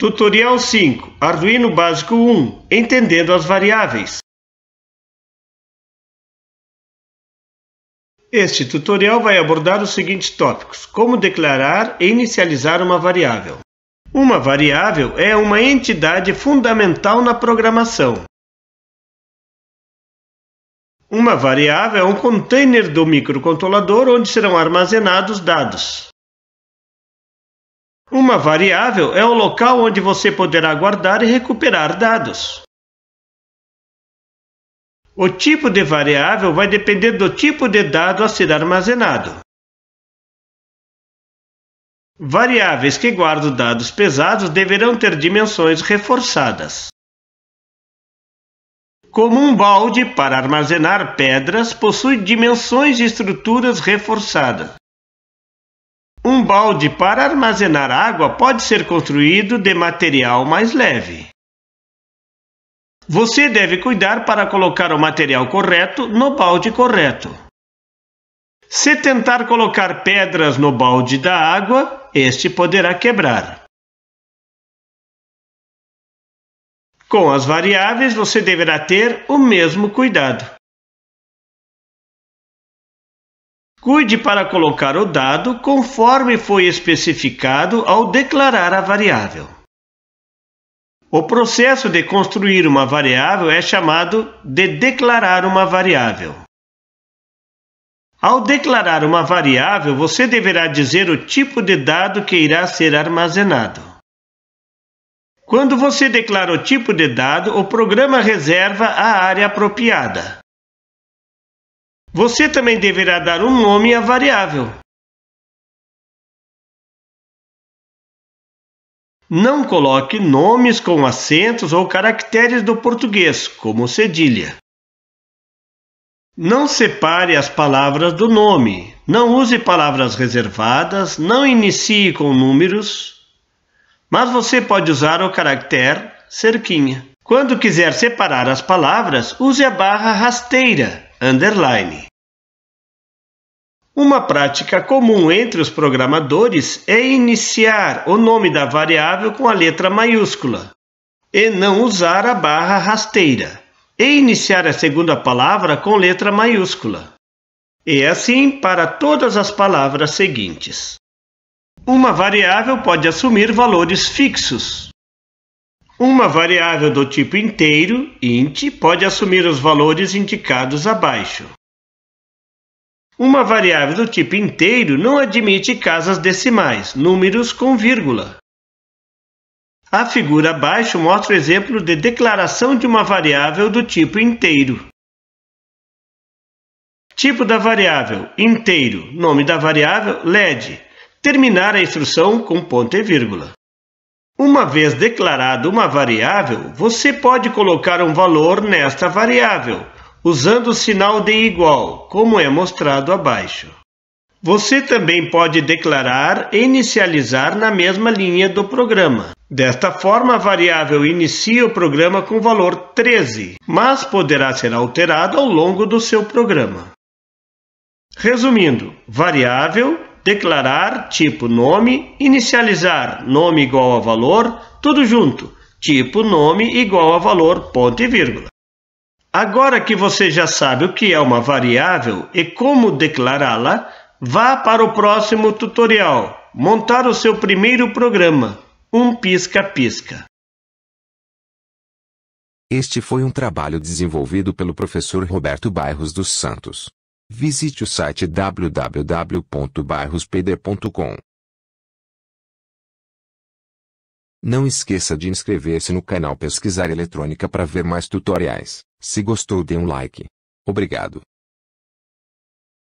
Tutorial 5 Arduino Básico 1 Entendendo as variáveis Este tutorial vai abordar os seguintes tópicos: como declarar e inicializar uma variável. Uma variável é uma entidade fundamental na programação. Uma variável é um container do microcontrolador onde serão armazenados dados. Uma variável é o local onde você poderá guardar e recuperar dados. O tipo de variável vai depender do tipo de dado a ser armazenado. Variáveis que guardam dados pesados deverão ter dimensões reforçadas. Como um balde para armazenar pedras, possui dimensões e estruturas reforçadas balde para armazenar água pode ser construído de material mais leve. Você deve cuidar para colocar o material correto no balde correto. Se tentar colocar pedras no balde da água, este poderá quebrar. Com as variáveis, você deverá ter o mesmo cuidado. Cuide para colocar o dado conforme foi especificado ao declarar a variável. O processo de construir uma variável é chamado de declarar uma variável. Ao declarar uma variável, você deverá dizer o tipo de dado que irá ser armazenado. Quando você declara o tipo de dado, o programa reserva a área apropriada. Você também deverá dar um nome à variável. Não coloque nomes com acentos ou caracteres do português, como cedilha. Não separe as palavras do nome. Não use palavras reservadas, não inicie com números, mas você pode usar o caractere cerquinha. Quando quiser separar as palavras, use a barra rasteira underline. Uma prática comum entre os programadores é iniciar o nome da variável com a letra maiúscula e não usar a barra rasteira, e iniciar a segunda palavra com letra maiúscula. E assim para todas as palavras seguintes. Uma variável pode assumir valores fixos, uma variável do tipo inteiro, int, pode assumir os valores indicados abaixo. Uma variável do tipo inteiro não admite casas decimais, números com vírgula. A figura abaixo mostra o exemplo de declaração de uma variável do tipo inteiro. Tipo da variável inteiro, nome da variável LED, terminar a instrução com ponto e vírgula. Uma vez declarada uma variável, você pode colocar um valor nesta variável, usando o sinal de igual, como é mostrado abaixo. Você também pode declarar e inicializar na mesma linha do programa. Desta forma, a variável inicia o programa com o valor 13, mas poderá ser alterado ao longo do seu programa. Resumindo, variável declarar tipo nome, inicializar nome igual a valor, tudo junto, tipo nome igual a valor, ponto e vírgula. Agora que você já sabe o que é uma variável e como declará-la, vá para o próximo tutorial, montar o seu primeiro programa, um pisca-pisca. Este foi um trabalho desenvolvido pelo professor Roberto Bairros dos Santos. Visite o site www.bairrospd.com. Não esqueça de inscrever-se no canal Pesquisar Eletrônica para ver mais tutoriais. Se gostou, dê um like. Obrigado.